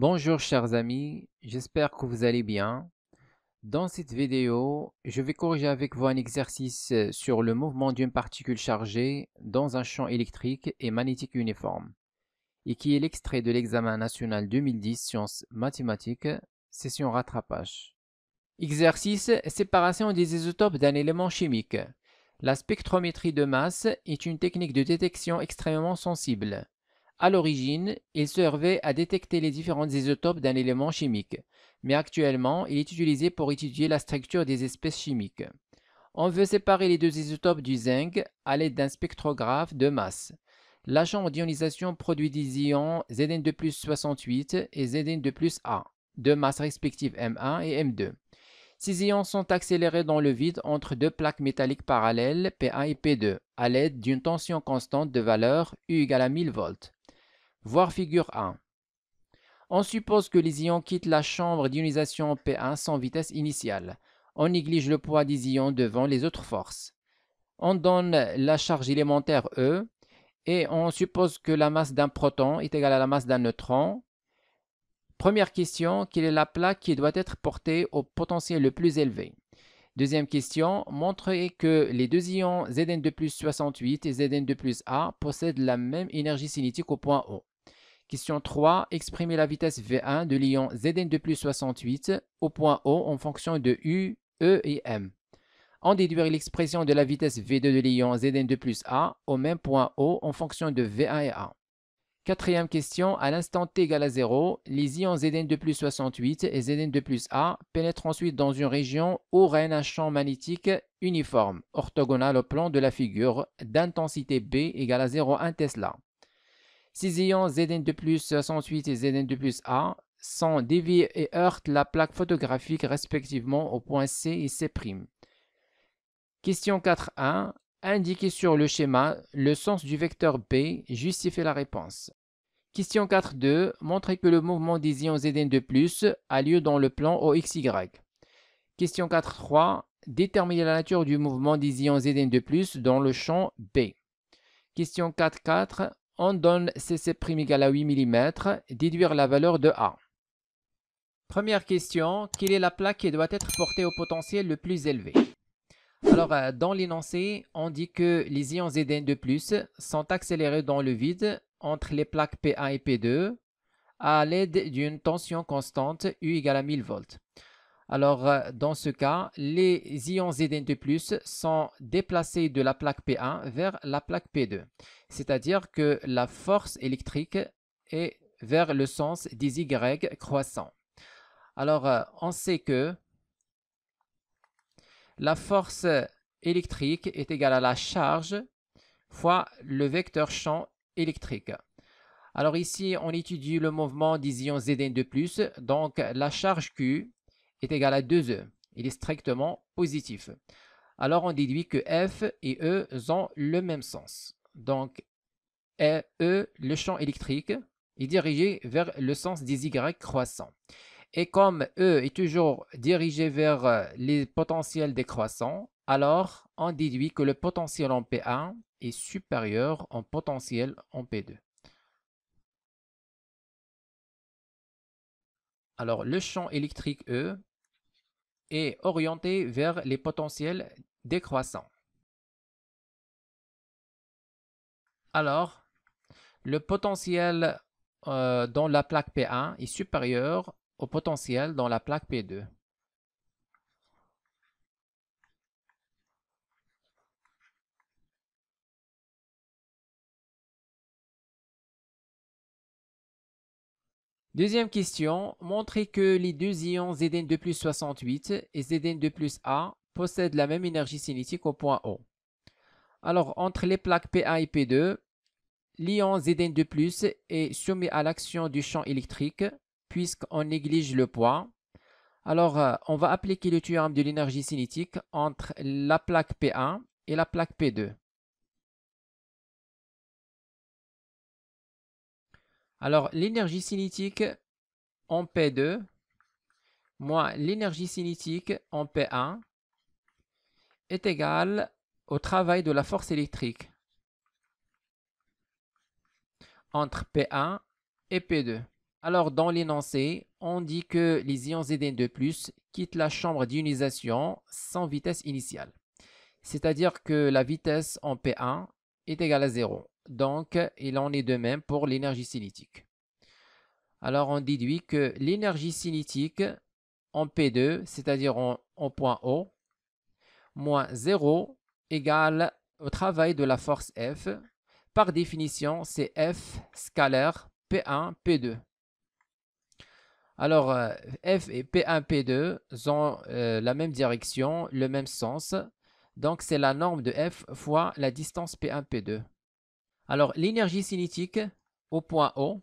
Bonjour chers amis, j'espère que vous allez bien. Dans cette vidéo, je vais corriger avec vous un exercice euh, sur le mouvement d'une particule chargée dans un champ électrique et magnétique uniforme, et qui est l'extrait de l'examen national 2010 sciences mathématiques, session rattrapage. Exercice séparation des isotopes d'un élément chimique. La spectrométrie de masse est une technique de détection extrêmement sensible. À l'origine, il servait à détecter les différents isotopes d'un élément chimique, mais actuellement, il est utilisé pour étudier la structure des espèces chimiques. On veut séparer les deux isotopes du zinc à l'aide d'un spectrographe de masse. L'agent d'ionisation produit des ions Zn2 68 et Zn2 A, de masse respectives M1 et M2. Ces ions sont accélérés dans le vide entre deux plaques métalliques parallèles P1 et P2 à l'aide d'une tension constante de valeur U égale à 1000 volts voir figure 1. On suppose que les ions quittent la chambre d'ionisation P1 sans vitesse initiale. On néglige le poids des ions devant les autres forces. On donne la charge élémentaire E et on suppose que la masse d'un proton est égale à la masse d'un neutron. Première question, quelle est la plaque qui doit être portée au potentiel le plus élevé Deuxième question, montrez que les deux ions Zn2 plus 68 et Zn2 plus A possèdent la même énergie cinétique au point O. Question 3, exprimez la vitesse V1 de l'ion Zn2 plus 68 au point O en fonction de U, E et M. En déduire l'expression de la vitesse V2 de l'ion Zn2 plus A au même point O en fonction de V1 et A. Quatrième question, à l'instant t égale à 0, les ions Zn 2 plus 68 et Zn 2 plus A pénètrent ensuite dans une région où règne un champ magnétique uniforme, orthogonal au plan de la figure, d'intensité B égale à 0,1 Tesla. Ces ions Zn 2 plus 68 et Zn 2 plus A sont déviés et heurtent la plaque photographique respectivement au point C et C'. Question 4.1. Indiquez sur le schéma le sens du vecteur B, justifiez la réponse. Question 4.2. Montrez que le mouvement des ions Zn de plus a lieu dans le plan OXY. Question 4.3. Déterminez la nature du mouvement des ions Zn de plus dans le champ B. Question 4.4. On donne CC' égal à 8 mm. Déduire la valeur de A. Première question. Quelle est la plaque qui doit être portée au potentiel le plus élevé alors, euh, dans l'énoncé, on dit que les ions Zn de plus sont accélérés dans le vide entre les plaques P1 et P2 à l'aide d'une tension constante U égale à 1000 volts. Alors, euh, dans ce cas, les ions Zn2+, sont déplacés de la plaque P1 vers la plaque P2. C'est-à-dire que la force électrique est vers le sens des Y croissants. Alors, euh, on sait que la force électrique est égale à la charge fois le vecteur champ électrique. Alors ici, on étudie le mouvement des ions Zn 2 donc la charge Q est égale à 2E. Il est strictement positif. Alors on déduit que F et E ont le même sens. Donc e, e, le champ électrique, est dirigé vers le sens des Y croissants. Et comme E est toujours dirigé vers les potentiels décroissants, alors on déduit que le potentiel en P1 est supérieur au potentiel en P2. Alors le champ électrique E est orienté vers les potentiels décroissants. Alors, le potentiel euh, dans la plaque P1 est supérieur au potentiel dans la plaque P2. Deuxième question, montrez que les deux ions Zn2 plus 68 et Zn2 plus A possèdent la même énergie cinétique au point O. Alors, entre les plaques p PA et P2, l'ion Zn2 plus est soumis à l'action du champ électrique puisqu'on néglige le poids. Alors, euh, on va appliquer le théorème de l'énergie cinétique entre la plaque P1 et la plaque P2. Alors, l'énergie cinétique en P2 moins l'énergie cinétique en P1 est égale au travail de la force électrique entre P1 et P2. Alors, dans l'énoncé, on dit que les ions Zn2+, quittent la chambre d'ionisation sans vitesse initiale. C'est-à-dire que la vitesse en P1 est égale à 0. Donc, il en est de même pour l'énergie cinétique. Alors, on déduit que l'énergie cinétique en P2, c'est-à-dire en, point O, moins 0 égale au travail de la force F. Par définition, c'est F scalaire P1, P2. Alors, euh, F et P1, P2 ont euh, la même direction, le même sens. Donc, c'est la norme de F fois la distance P1, P2. Alors, l'énergie cinétique au point O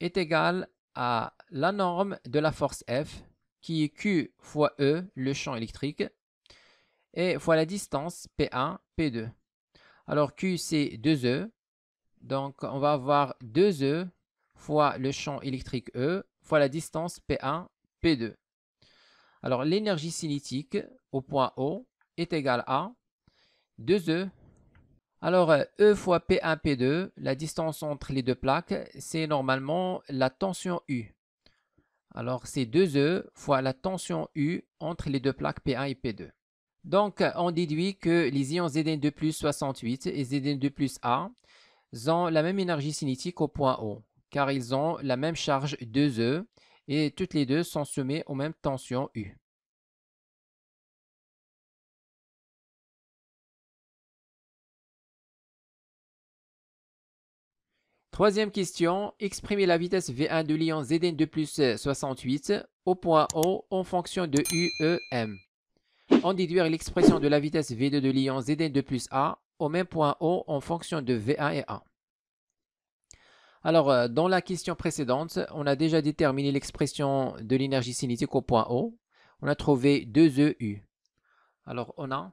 est égale à la norme de la force F, qui est Q fois E, le champ électrique, et fois la distance P1, P2. Alors Q, c'est 2 E, donc on va avoir 2 E fois le champ électrique E, fois la distance P1, P2. Alors l'énergie cinétique au point O est égale à 2 E alors, euh, E fois P1P2, la distance entre les deux plaques, c'est normalement la tension U. Alors, c'est 2E fois la tension U entre les deux plaques P1 et P2. Donc, on déduit que les ions Zn2+, plus 68 et Zn2+, plus A ont la même énergie cinétique au point O, car ils ont la même charge 2E et toutes les deux sont semées aux mêmes tensions U. Troisième question, exprimer la vitesse V1 de l'ion Zn 2 plus 68 euh, au point O en fonction de UEM. En déduire l'expression de la vitesse V2 de l'ion Zn 2 plus A au même point O en fonction de V1 et A. Alors, euh, dans la question précédente, on a déjà déterminé l'expression de l'énergie cinétique au point O. On a trouvé 2EU. E Alors, on a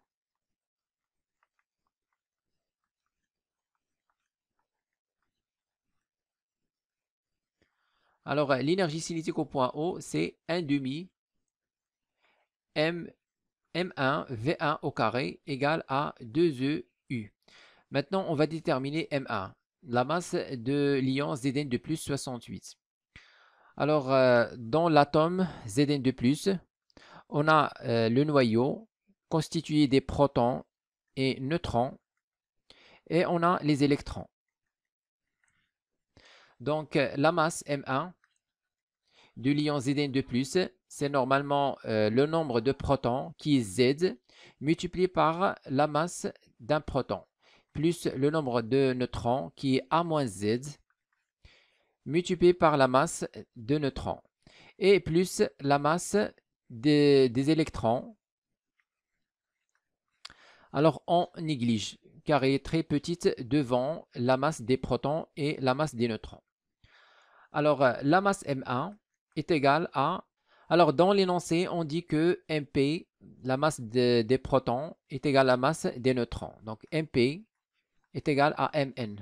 Alors, euh, l'énergie cinétique au point O, c'est 1 demi M, M1 V1 au carré égale à 2EU. E Maintenant, on va déterminer M1, la masse de l'ion Zn de plus 68. Alors, euh, dans l'atome Zn de plus, on a euh, le noyau constitué des protons et neutrons, et on a les électrons. Donc, la masse M1 du lion Zn de plus, c'est normalement euh, le nombre de protons qui est Z multiplié par la masse d'un proton plus le nombre de neutrons qui est A moins Z multiplié par la masse de neutrons et plus la masse des, électrons. Alors on néglige car elle est très petite devant la masse des protons et la masse des neutrons. Alors la masse M1 est égal à... Alors, dans l'énoncé, on dit que MP, la masse des protons, est égale à la masse des neutrons. Donc, MP est égal à Mn.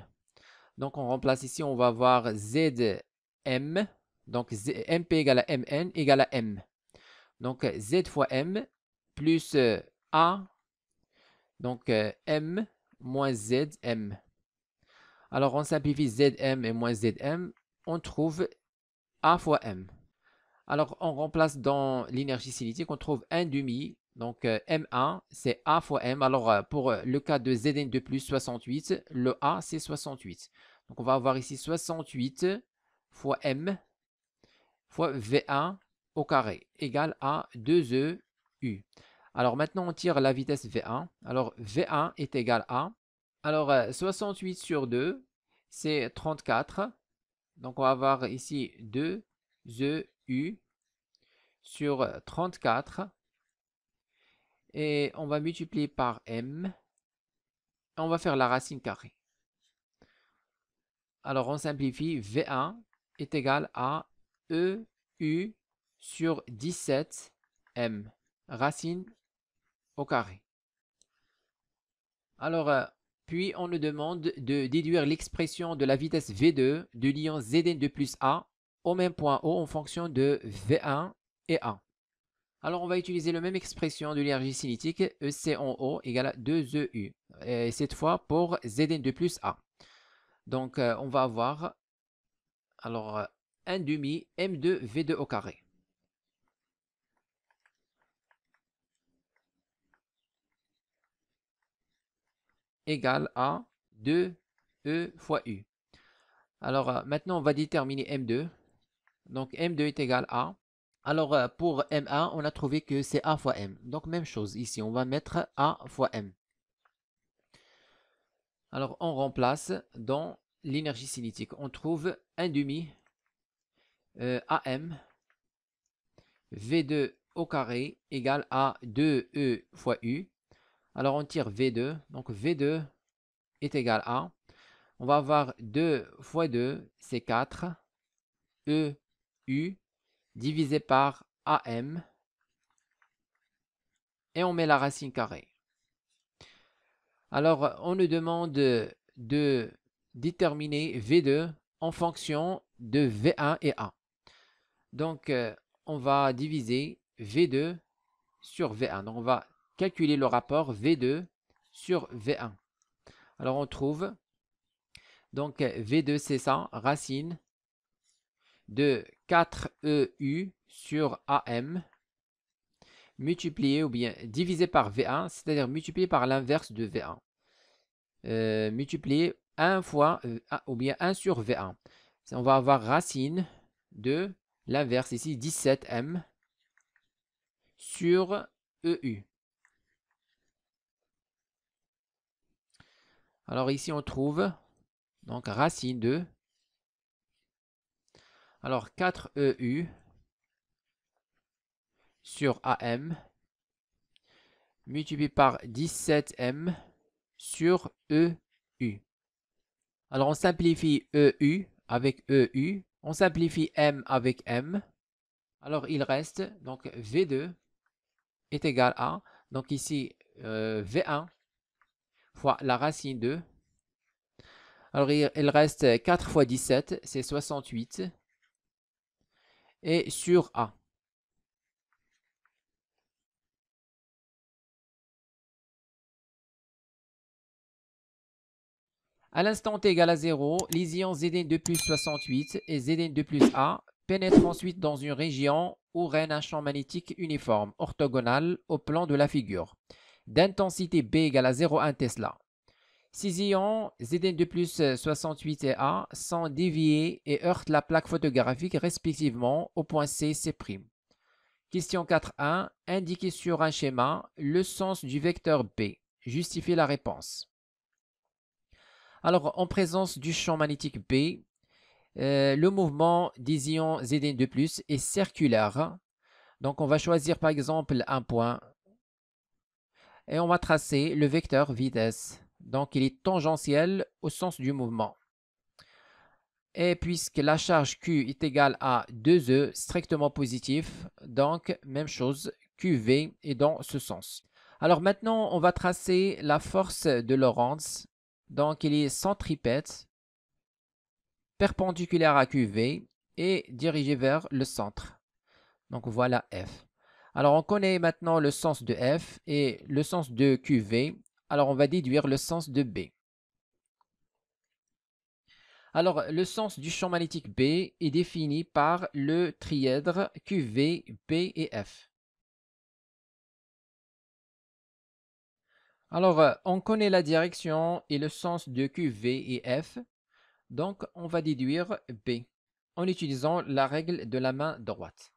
Donc, on remplace ici, on va voir ZM. Donc, MP égale à Mn égale à M. Donc, Z fois M plus euh, A. Donc, euh, M moins ZM. Alors, on simplifie ZM et moins ZM. On trouve A fois M. Alors, on remplace dans l'énergie cinétique, on trouve 1 demi. Donc, euh, M1, c'est A fois M. Alors, euh, pour euh, le cas de Zn2 plus 68, le A, c'est 68. Donc, on va avoir ici 68 fois M fois V1 au carré égale à 2 eu Alors, maintenant, on tire la vitesse V1. Alors, V1 est égal à... Alors, 68 sur 2, c'est 34. Donc, on va avoir ici 2 e U sur 34 euh, et on va multiplier par M on va faire la racine carrée. Alors on simplifie, V1 est égal à EU sur 17M, racine au carré. Alors, euh, puis on nous demande de déduire l'expression de la vitesse V2 de l'ion Zn 2 plus A au même point O en fonction de V1 et A. Alors, on va utiliser la même expression de l'énergie cinétique, EC en O égale à 2EU, e et cette fois pour Zn2 plus A. Donc, euh, on va avoir, alors, 1 demi M2 V2 au carré. égale à 2E fois U. Alors, euh, maintenant, on va déterminer M2. Donc M2 est égal à. Alors euh, pour M1, on a trouvé que c'est A fois M. Donc même chose ici, on va mettre A fois M. Alors on remplace dans l'énergie cinétique. On trouve 1 demi euh, AM V2 au carré égale à 2E fois U. Alors on tire V2. Donc V2 est égal à. On va avoir 2 fois 2, c'est 4. E divisé par AM et on met la racine carrée. Alors, on nous demande de déterminer V2 en fonction de V1 et A. Donc, euh, on va diviser V2 sur V1. Donc, on va calculer le rapport V2 sur V1. Alors, on trouve, donc V2, c'est ça, racine de 4EU e sur AM multiplié ou bien divisé par V1, c'est-à-dire multiplié par l'inverse de V1. Euh, multiplié 1 fois euh, ou bien 1 sur V1. On va avoir racine de l'inverse ici 17M sur EU. Alors ici on trouve donc racine de alors 4EU e sur AM multiplié par 17M sur EU. Alors on simplifie EU avec EU, on simplifie M avec M. Alors il reste donc V2 est égal à, donc ici euh, V1 fois la racine 2. Alors il, il reste 4 fois 17, c'est 68 et sur A. À l'instant t égal à 0, les ions Zn 2 plus 68 et Zn 2 plus A pénètrent ensuite dans une région où règne un champ magnétique uniforme, orthogonal au plan de la figure, d'intensité B égale à 0,1 Tesla. 6 ions Zn2 plus 68A sont déviés et heurtent la plaque photographique respectivement au point C, C'. Question 4.1. Indiquez sur un schéma le sens du vecteur B. Justifiez la réponse. Alors, en présence du champ magnétique B, euh, le mouvement des ions Zn2+, est circulaire. Donc, on va choisir par exemple un point et on va tracer le vecteur vitesse. Donc, il est tangentiel au sens du mouvement. Et puisque la charge Q est égale à 2E, strictement positif, donc même chose, QV est dans ce sens. Alors maintenant, on va tracer la force de Lorentz. Donc, il est centripète, perpendiculaire à QV et dirigé vers le centre. Donc, voilà F. Alors, on connaît maintenant le sens de F et le sens de QV alors, on va déduire le sens de B. Alors, le sens du champ magnétique B est défini par le trièdre QV, B et F. Alors, euh, on connaît la direction et le sens de QV et F, donc on va déduire B en utilisant la règle de la main droite.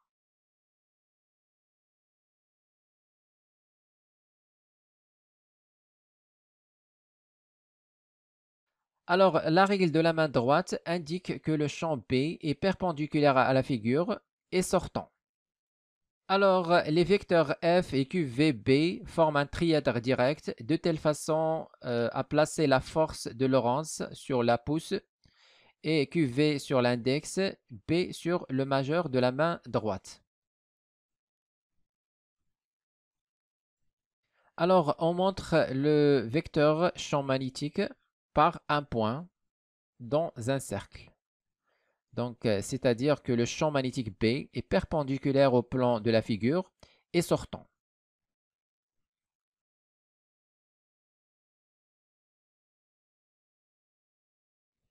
Alors, la règle de la main droite indique que le champ B est perpendiculaire à la figure et sortant. Alors, les vecteurs f et qvb forment un triadre direct de telle façon euh, à placer la force de Lorentz sur la pousse et qv sur l'index, b sur le majeur de la main droite. Alors, on montre le vecteur champ magnétique par un point dans un cercle. Donc, euh, c'est-à-dire que le champ magnétique B est perpendiculaire au plan de la figure et sortant.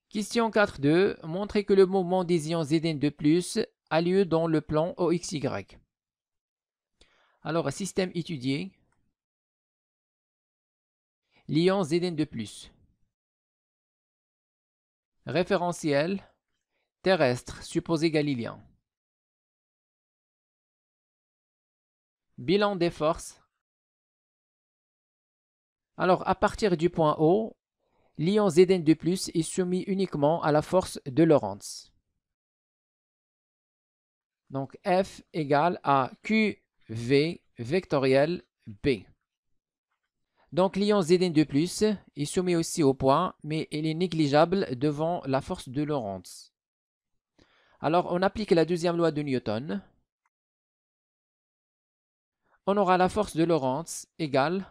Question 4.2. Montrez que le mouvement des ions Zn de a lieu dans le plan OXY. Alors, système étudié. L'ion Zn de Référentiel terrestre supposé galiléen. Bilan des forces. Alors, à partir du point O, l'ion Zn 2 est soumis uniquement à la force de Lorentz. Donc, F égale à QV vectoriel B. Donc l'ion Zn2+, est soumis aussi au poids, mais il est négligeable devant la force de Lorentz. Alors on applique la deuxième loi de Newton. On aura la force de Lorentz égale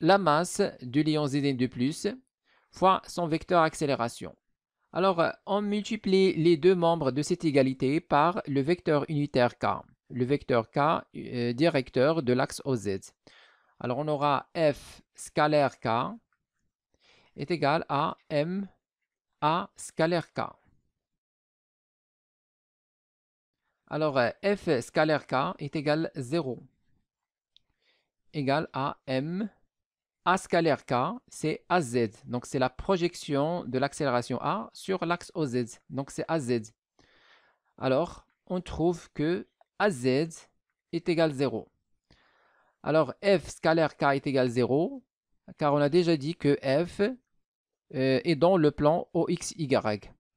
la masse de l'ion Zn2+, fois son vecteur accélération. Alors on multiplie les deux membres de cette égalité par le vecteur unitaire K le vecteur K euh, directeur de l'axe OZ. Alors on aura F scalaire K est égal à M A scalaire K. Alors euh, F scalaire K est égal à 0 égal à M A scalaire K, c'est AZ. Donc c'est la projection de l'accélération A sur l'axe OZ. Donc c'est AZ. Alors on trouve que AZ est égal 0. Alors f scalaire k est égal 0, car on a déjà dit que f euh, est dans le plan OXY.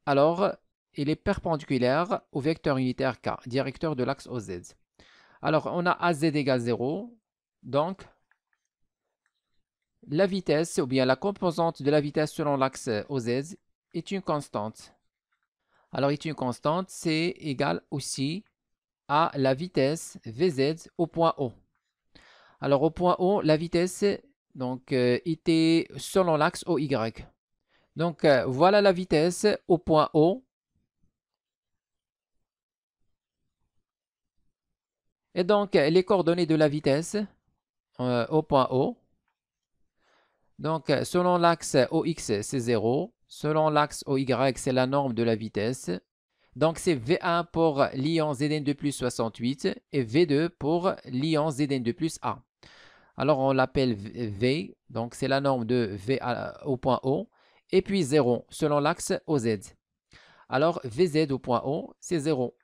Alors, il est perpendiculaire au vecteur unitaire k, directeur de l'axe OZ. Alors, on a AZ égale 0, donc la vitesse, ou bien la composante de la vitesse selon l'axe OZ est une constante. Alors, est une constante, c'est égal aussi à la vitesse Vz au point O. Alors au point O, la vitesse donc était euh, selon l'axe OY. Donc euh, voilà la vitesse au point O. Et donc euh, les coordonnées de la vitesse au point O. Donc selon l'axe OX c'est 0. Selon l'axe OY c'est la norme de la vitesse. Donc c'est V1 pour l'ion Zn2 plus 68 et V2 pour l'ion Zn2 plus A. Alors on l'appelle V, donc c'est la norme de V au point O, et puis 0 selon l'axe OZ. Alors VZ au point O, c'est 0.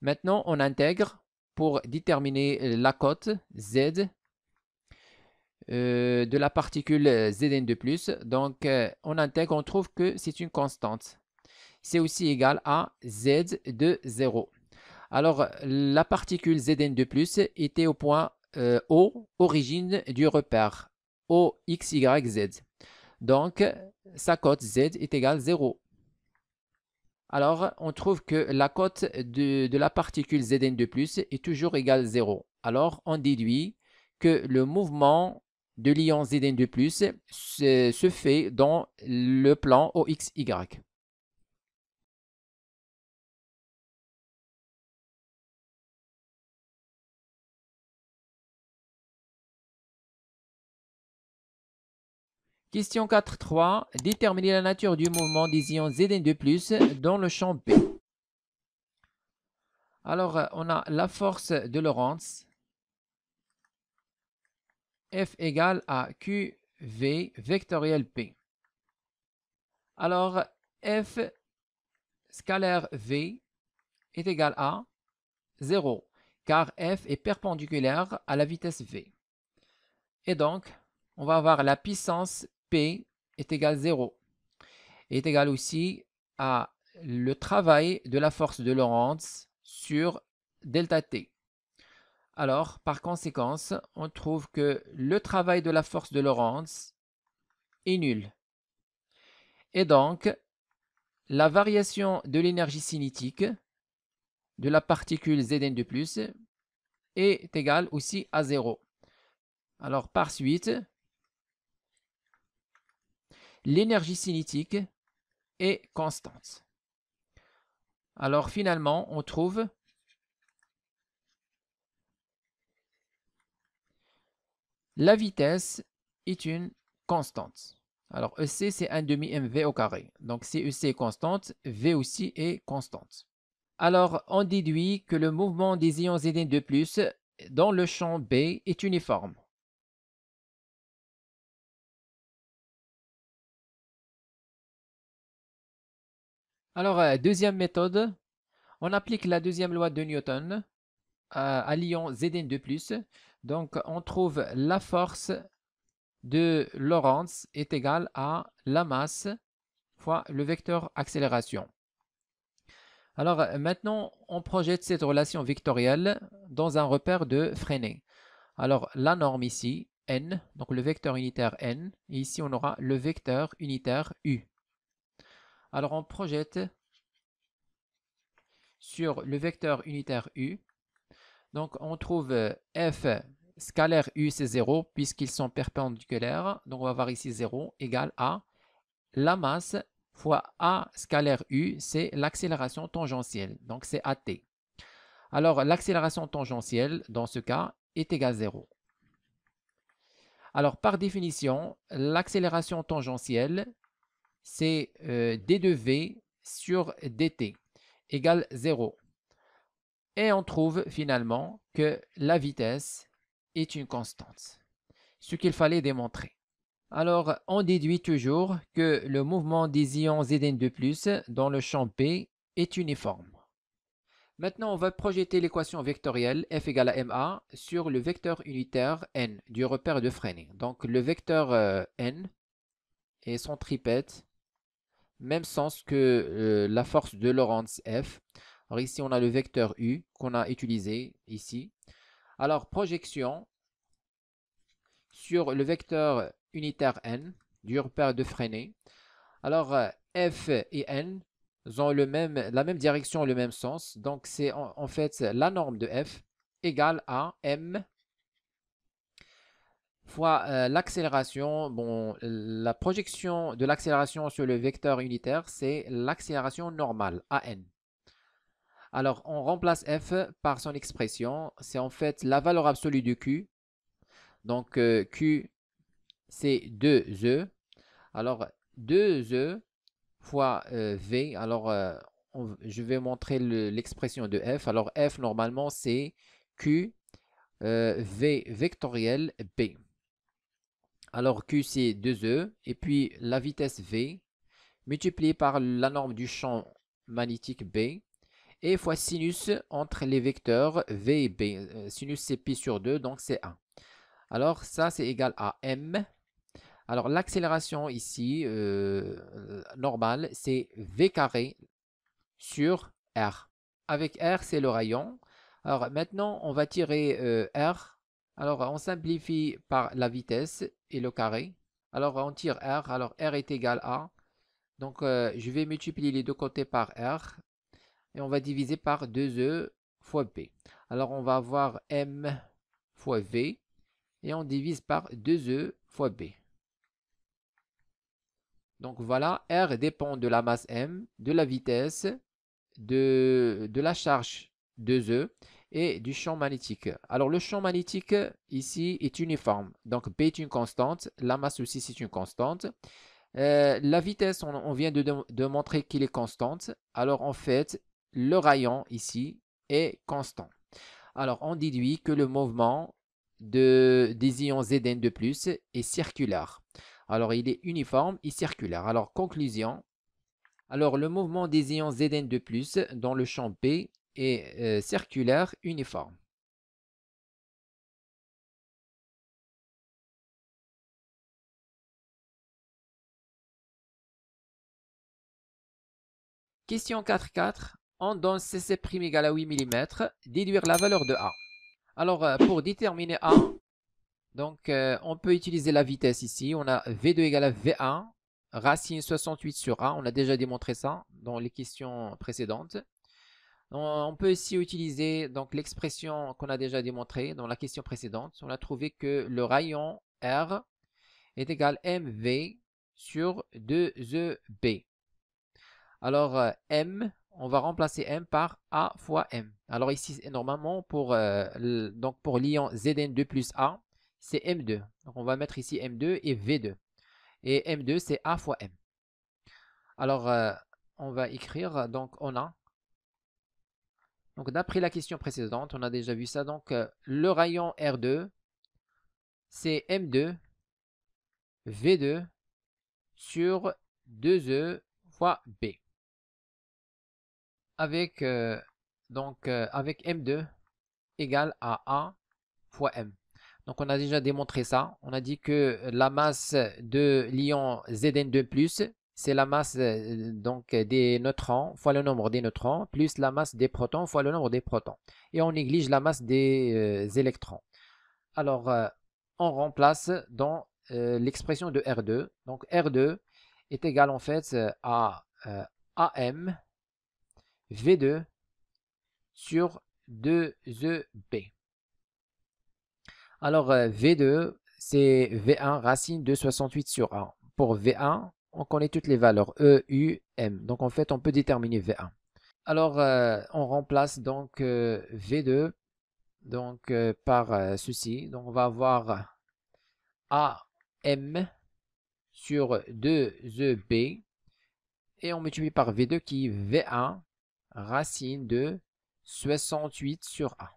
Maintenant on intègre pour déterminer la cote Z euh, de la particule Zn2+. Donc, euh, on intègre, on trouve que c'est une constante c'est aussi égal à z de 0. Alors, la particule Zn de plus était au point euh, O, origine du repère O, X, Y, Z. Donc, sa cote Z est égale 0. Alors, on trouve que la cote de, la particule Zn de plus est toujours égale à 0. Alors, on déduit que le mouvement de l'ion Zn de plus se, se fait dans le plan OXY. Question 4.3. Déterminer la nature du mouvement des ions Zn2+, dans le champ B. Alors, euh, on a la force de Lorentz. F égale à QV vectoriel P. Alors, F scalaire V est égal à 0, car F est perpendiculaire à la vitesse V. Et donc, on va avoir la puissance P est égal à 0 est égal aussi à le travail de la force de Lorentz sur delta T. Alors, par conséquence, on trouve que le travail de la force de Lorentz est nul. Et donc, la variation de l'énergie cinétique de la particule Zn de plus est égale aussi à 0. Alors, par suite, l'énergie cinétique est constante. Alors finalement, on trouve la vitesse est une constante. Alors EC, c'est 1 demi mv au carré. Donc si EC est constante, V aussi est constante. Alors on déduit que le mouvement des ions Zn2+, dans le champ B, est uniforme. Alors, euh, deuxième méthode, on applique la deuxième loi de Newton euh, à l'ion Zn2+. Donc, on trouve la force de Lorentz est égale à la masse fois le vecteur accélération. Alors, euh, maintenant, on projette cette relation vectorielle dans un repère de Freinet. Alors, la norme ici, n, donc le vecteur unitaire n, et ici on aura le vecteur unitaire u. Alors on projette sur le vecteur unitaire U. Donc on trouve euh, F scalaire U, c'est 0, puisqu'ils sont perpendiculaires. Donc on va voir ici 0 égale à la masse fois A scalaire U, c'est l'accélération tangentielle. Donc c'est AT. Alors l'accélération tangentielle, dans ce cas, est égale à 0. Alors par définition, l'accélération tangentielle, c'est d de V sur dt égale 0. Et on trouve finalement que la vitesse est une constante, ce qu'il fallait démontrer. Alors, on déduit toujours que le mouvement des ions Zn 2 dans le champ P est uniforme. Maintenant, on va projeter l'équation vectorielle f égale à ma sur le vecteur unitaire n du repère de Freiné. Donc, le vecteur euh, n et son tripète même sens que euh, la force de Lorentz F. Alors ici, on a le vecteur U qu'on a utilisé ici. Alors, projection sur le vecteur unitaire N du repère de Freinet. Alors, euh, F et N ont le même, la même direction, le même sens. Donc, c'est en fait la norme de F égale à M fois euh, l'accélération. Bon, la projection de l'accélération sur le vecteur unitaire, c'est l'accélération normale, AN. Alors, on remplace f par son expression. C'est en fait la valeur absolue de q. Donc, euh, q, c'est 2e. Alors, 2e fois euh, v. Alors, je vais montrer l'expression de f. Alors, f, normalement, c'est q v vectoriel b. Alors Q c'est 2E et puis la vitesse V multipliée par la norme du champ magnétique B et fois sinus entre les vecteurs V et B. Euh, sinus c'est pi sur 2 donc c'est 1. Alors ça c'est égal à M. Alors l'accélération ici euh, normale c'est V carré sur R. Avec R c'est le rayon. Alors maintenant on va tirer euh, R alors, on simplifie par la vitesse et le carré. Alors, on tire R. Alors, R est égal à... Donc, euh, je vais multiplier les deux côtés par R. Et on va diviser par 2E fois B. Alors, on va avoir M fois V. Et on divise par 2E fois B. Donc voilà, R dépend de la masse M, de la vitesse, de, de la charge 2E et du champ magnétique. Alors le champ magnétique ici est uniforme, donc B est une constante, la masse aussi c'est une constante. Euh, la vitesse, on, vient de, montrer qu'il est constante. Alors en fait, le rayon ici est constant. Alors on déduit que le mouvement de, des ions Zn de plus est circulaire. Alors il est uniforme et circulaire. Alors conclusion, alors, le mouvement des ions Zn de plus dans le champ P et circulaire uniforme. Question 4.4. On donne CC' égal à 8 mm, déduire la valeur de A. Alors, pour déterminer A, donc on peut utiliser la vitesse ici. On a V2 égale à V1, racine 68 sur A. On a déjà démontré ça dans les questions précédentes. On peut aussi utiliser donc l'expression qu'on a déjà démontrée dans la question précédente. On a trouvé que le rayon R est égal à MV sur 2EB. E Alors euh, M, on va remplacer M par A fois M. Alors ici, normalement, pour, euh, pour l'ion Zn2 plus A, c'est M2. Donc on va mettre ici M2 et V2. Et M2, c'est A fois M. Alors, euh, on va écrire, donc on a donc d'après la question précédente, on a déjà vu ça. Donc euh, le rayon R2, c'est M2 V2 sur 2E fois B. Avec, euh, donc, euh, avec M2 égale à A fois M. Donc on a déjà démontré ça. On a dit que la masse de l'ion Zn2+, c'est la masse euh, donc euh, des neutrons fois le nombre des neutrons plus la masse des protons fois le nombre des protons. Et on néglige la masse des euh, électrons. Alors, on remplace dans l'expression de R2. Donc, R2 est égal en fait à AM V2 sur 2EB. E Alors, V2, c'est V1 racine de 68 sur 1. Pour V1, on connaît toutes les valeurs E, U, M. Donc en fait, on peut déterminer V1. Alors, euh, on remplace donc euh, V2 donc, euh, par ceci. Donc on va avoir M sur 2 e B et on multiplie par V2 qui est V1 racine de 68 sur A.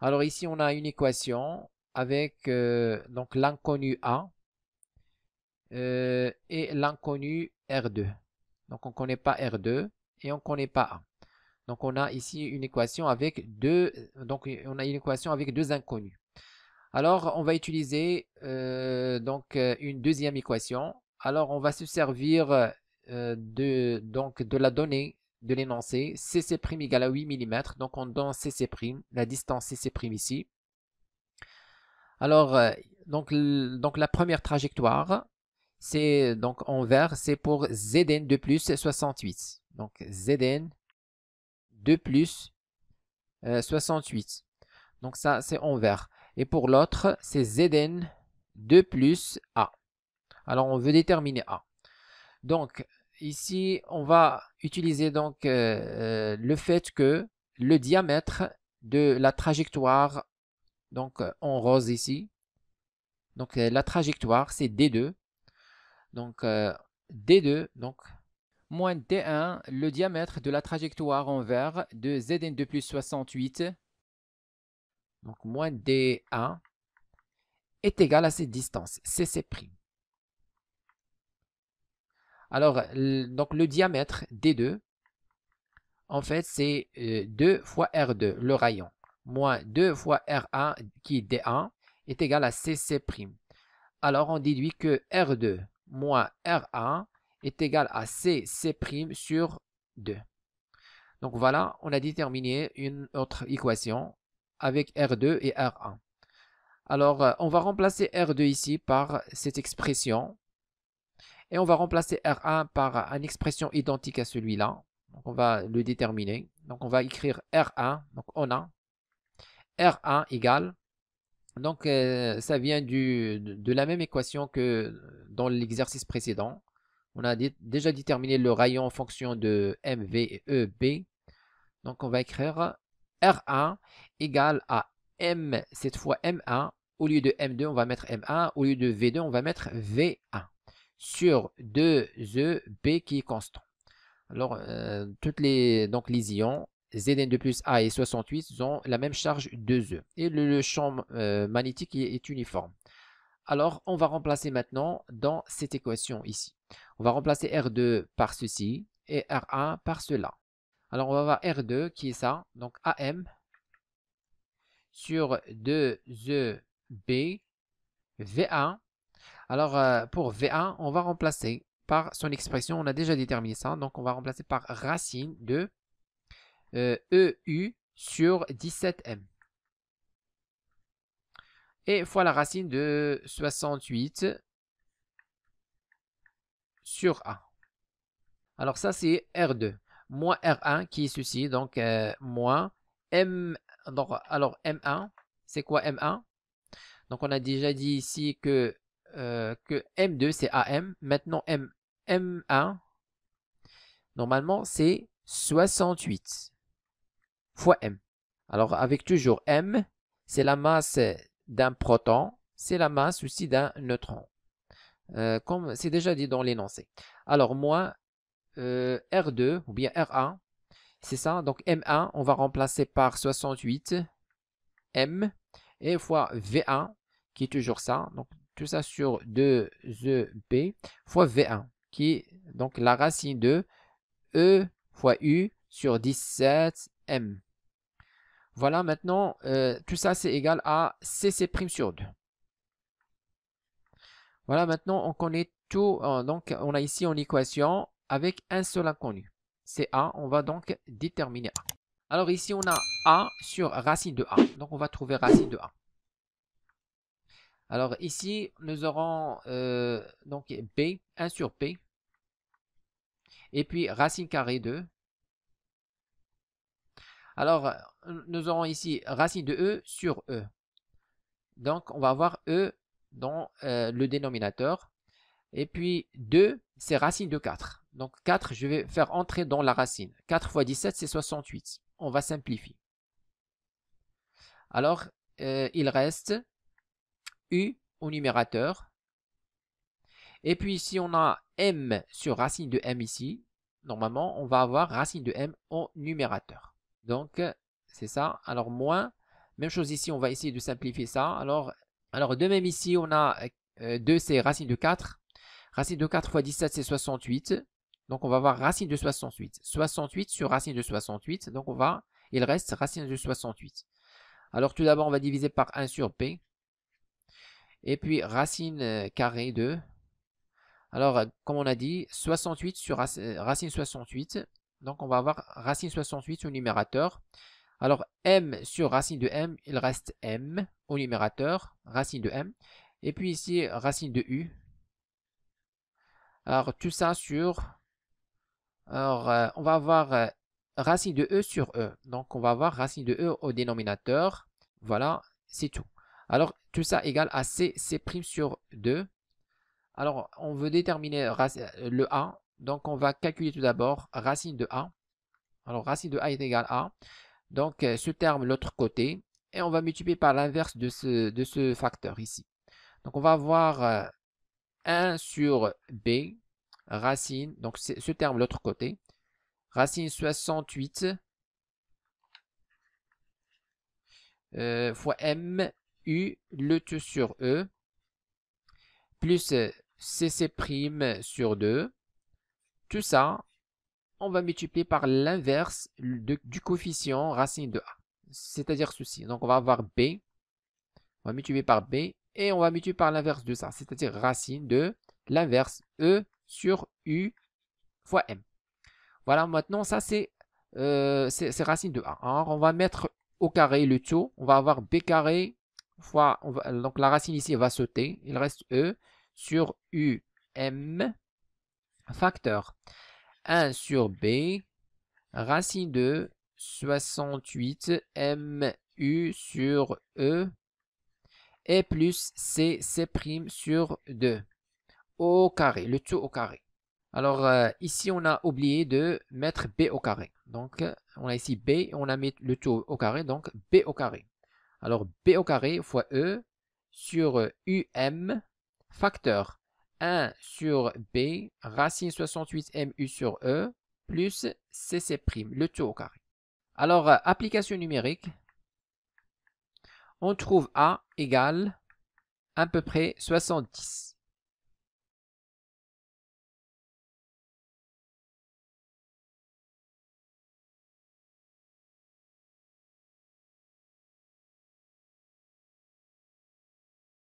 Alors ici, on a une équation avec donc l'inconnu A euh, et l'inconnu R2. Donc, on ne connaît pas R2 et on ne connaît pas A. Donc, on a ici une équation avec deux, donc on a une équation avec deux inconnus. Alors, on va utiliser euh, donc une deuxième équation. Alors, on va se servir euh, de, donc, de la donnée de l'énoncé CC' égale à 8 mm. Donc, on donne CC', la distance CC' ici. Alors, donc, donc la première trajectoire, c'est donc en vert, c'est pour Zn de plus 68. Donc Zn 2 plus 68. Euh, donc ça, c'est en vert. Et pour l'autre, c'est Zn de plus A. Alors, on veut déterminer A. Donc, ici, on va utiliser donc euh, euh, le fait que le diamètre de la trajectoire, donc en rose ici, donc la trajectoire, c'est D2. Donc, euh, D2, donc, moins D1, le diamètre de la trajectoire envers de Zn2 plus 68, donc moins D1, est égal à cette distance, CC'. Alors, donc le diamètre D2, en fait, c'est 2 euh, fois R2, le rayon, moins 2 fois R1, qui est D1, est égal à CC'. Alors, on déduit que R2 moins R1 est égal à C, C' sur 2. Donc voilà, on a déterminé une autre équation avec R2 et R1. Alors, euh, on va remplacer R2 ici par cette expression. Et on va remplacer R1 par une expression identique à celui-là. Donc, on va le déterminer. Donc, on va écrire R1. Donc, on a R1 égale donc, euh, ça vient de la même équation que dans l'exercice précédent. On a déjà déterminé le rayon en fonction de M, V et EB. Donc, on va écrire R1 égale à M, cette fois M1. Au lieu de M2, on va mettre M1. Au lieu de V2, on va mettre V1 sur 2 e B qui est constant. Alors, euh, toutes les, donc les ions Zn de plus A et 68 ont la même charge 2E. Et le, champ euh, magnétique est, uniforme. Alors, on va remplacer maintenant dans cette équation ici. On va remplacer R2 par ceci et R1 par cela. Alors, on va avoir R2 qui est ça. Donc, AM sur 2EB e V1. Alors, euh, pour V1, on va remplacer par son expression. On a déjà déterminé ça. Donc, on va remplacer par racine de EU e sur 17M. Et fois la racine de 68 sur A. Alors ça, c'est R2 moins R1 qui est ceci, donc euh, moins M. alors M1, c'est quoi M1 Donc on a déjà dit ici que, euh, que M2 c'est AM. Maintenant M, M1, normalement c'est 68 fois m. Alors avec toujours m, c'est la masse d'un proton, c'est la masse aussi d'un neutron. Euh, comme c'est déjà dit dans l'énoncé. Alors moins euh, R2 ou bien R1, c'est ça. Donc M1, on va remplacer par 68 M et fois V1, qui est toujours ça. Donc tout ça sur 2EB e fois V1, qui est donc la racine de E fois U sur 17M. Voilà, maintenant, euh, tout ça, c'est égal à CC' sur 2. Voilà, maintenant, on connaît tout. Euh, donc, on a ici une équation avec un seul inconnu. C'est A. On va donc déterminer A. Alors, ici, on a A sur racine de A. Donc, on va trouver racine de A. Alors, ici, nous aurons euh, donc B, 1 sur P. Et puis, racine carrée de alors, euh, nous aurons ici racine de e sur e. Donc, on va avoir e dans euh, le dénominateur. Et puis, 2, c'est racine de 4. Donc, 4, je vais faire entrer dans la racine. 4 fois 17, c'est 68. On va simplifier. Alors, euh, il reste u au numérateur. Et puis, si on a m sur racine de m ici, normalement, on va avoir racine de m au numérateur. Donc, euh, c'est ça. Alors, moins. Même chose ici, on va essayer de simplifier ça. Alors, alors de même ici, on a 2, euh, euh, c'est racine de 4. Racine de 4 fois 17, c'est 68. Donc, on va avoir racine de 68. 68 sur racine de 68. Donc, on va, il reste racine de 68. Alors, tout d'abord, on va diviser par 1 sur P. Et puis, racine carrée de... Alors, comme on a dit, 68 sur racine 68. Donc on va avoir racine 68 au numérateur. Alors m sur racine de m, il reste m au numérateur, racine de m. Et puis ici, racine de u. Alors tout ça sur... Alors euh, on va avoir euh, racine de e sur e. Donc on va avoir racine de e au dénominateur. Voilà, c'est tout. Alors tout ça égale à c, c' sur 2. Alors on veut déterminer le a donc on va calculer tout d'abord racine de a. Alors racine de a est égale à. Donc ce euh, terme l'autre côté. Et on va multiplier par l'inverse de ce, facteur ici. Donc on va avoir 1 euh, sur b racine. Donc ce terme l'autre côté. Racine 68 euh, fois m u le tout sur e plus cc sur 2 tout ça, on va multiplier par l'inverse du coefficient racine de A. C'est-à-dire ceci. Donc, on va avoir B. On va multiplier par B. Et on va multiplier par l'inverse de ça. C'est-à-dire racine de l'inverse E sur U fois M. Voilà, maintenant, ça, c'est euh, racine de A. Alors, on va mettre au carré le taux. On va avoir B carré fois... donc, la racine ici va sauter. Il reste E sur U, M facteur 1 sur b, racine de 68 mu sur e, et plus c, c' sur 2, au carré, le tout au carré. Alors euh, ici, on a oublié de mettre b au carré. Donc, on a ici b, on a mis le tout au carré, donc b au carré. Alors, b au carré fois e sur um facteur 1 sur b, racine 68mu sur e, plus cc', le tout au carré. Alors, euh, application numérique, on trouve a égale à peu près 70.